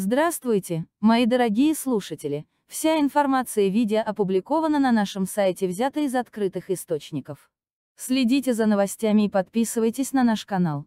Здравствуйте, мои дорогие слушатели! Вся информация в видео опубликована на нашем сайте, взята из открытых источников. Следите за новостями и подписывайтесь на наш канал.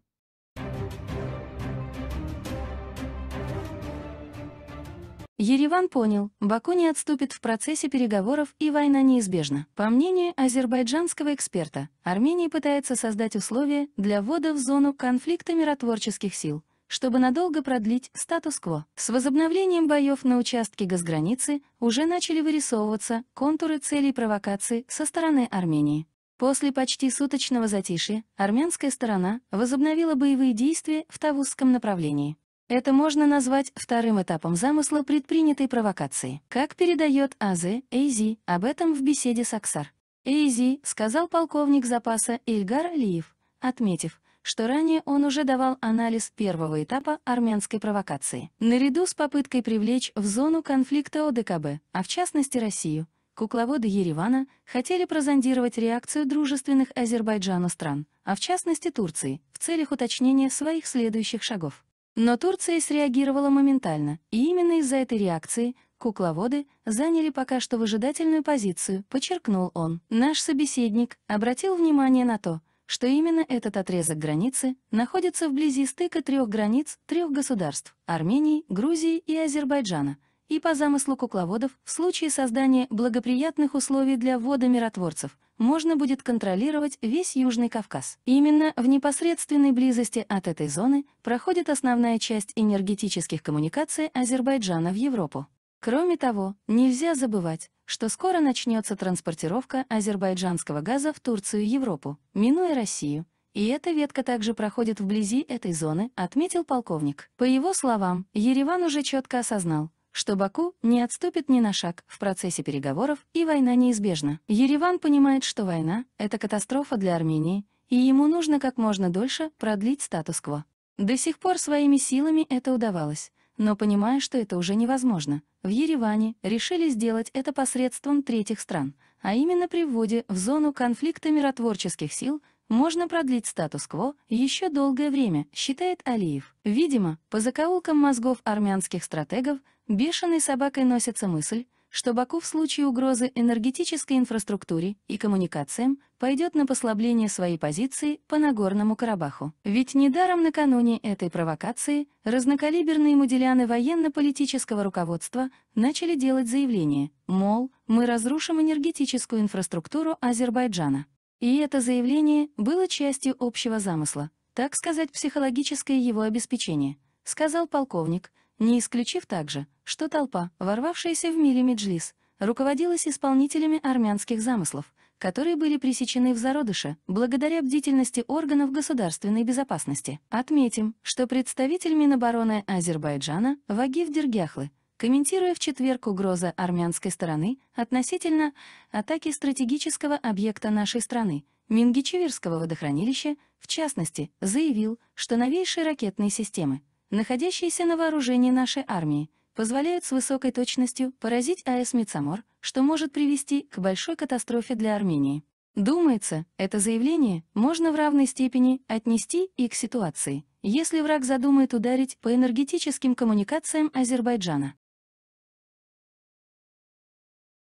Ереван понял, Баку не отступит в процессе переговоров и война неизбежна. По мнению азербайджанского эксперта, Армения пытается создать условия для ввода в зону конфликта миротворческих сил, чтобы надолго продлить статус-кво. С возобновлением боев на участке газграницы уже начали вырисовываться контуры целей провокации со стороны Армении. После почти суточного затишья армянская сторона возобновила боевые действия в Тавузском направлении. Это можно назвать вторым этапом замысла предпринятой провокации. Как передает АЗ Эйзи об этом в беседе с Аксар. Эйзи сказал полковник запаса Ильгар Алиев, отметив, что ранее он уже давал анализ первого этапа армянской провокации. Наряду с попыткой привлечь в зону конфликта ОДКБ, а в частности Россию, кукловоды Еревана хотели прозондировать реакцию дружественных Азербайджану стран, а в частности Турции, в целях уточнения своих следующих шагов. Но Турция среагировала моментально, и именно из-за этой реакции кукловоды заняли пока что выжидательную позицию, подчеркнул он. Наш собеседник обратил внимание на то, что именно этот отрезок границы находится вблизи стыка трех границ трех государств — Армении, Грузии и Азербайджана, и по замыслу кукловодов, в случае создания благоприятных условий для ввода миротворцев, можно будет контролировать весь Южный Кавказ. Именно в непосредственной близости от этой зоны проходит основная часть энергетических коммуникаций Азербайджана в Европу. Кроме того, нельзя забывать, что скоро начнется транспортировка азербайджанского газа в Турцию и Европу, минуя Россию, и эта ветка также проходит вблизи этой зоны, отметил полковник. По его словам, Ереван уже четко осознал, что Баку не отступит ни на шаг в процессе переговоров, и война неизбежна. Ереван понимает, что война — это катастрофа для Армении, и ему нужно как можно дольше продлить статус-кво. До сих пор своими силами это удавалось, но понимая, что это уже невозможно, в Ереване решили сделать это посредством третьих стран, а именно при вводе в зону конфликта миротворческих сил можно продлить статус-кво еще долгое время, считает Алиев. Видимо, по закоулкам мозгов армянских стратегов бешеной собакой носится мысль, что Баку в случае угрозы энергетической инфраструктуре и коммуникациям пойдет на послабление своей позиции по Нагорному Карабаху. Ведь недаром накануне этой провокации разнокалиберные мудилианы военно-политического руководства начали делать заявление, мол, мы разрушим энергетическую инфраструктуру Азербайджана. И это заявление было частью общего замысла, так сказать, психологическое его обеспечение, сказал полковник, не исключив также, что толпа, ворвавшаяся в мире Меджлис, руководилась исполнителями армянских замыслов, которые были пресечены в зародыше благодаря бдительности органов государственной безопасности. Отметим, что представитель Минобороны Азербайджана Вагив Дергяхлы, комментируя в четверг угрозы армянской стороны относительно атаки стратегического объекта нашей страны, Мингичевирского водохранилища, в частности, заявил, что новейшие ракетные системы — находящиеся на вооружении нашей армии, позволяют с высокой точностью поразить АЭС Мицамор, что может привести к большой катастрофе для Армении. Думается, это заявление можно в равной степени отнести и к ситуации, если враг задумает ударить по энергетическим коммуникациям Азербайджана.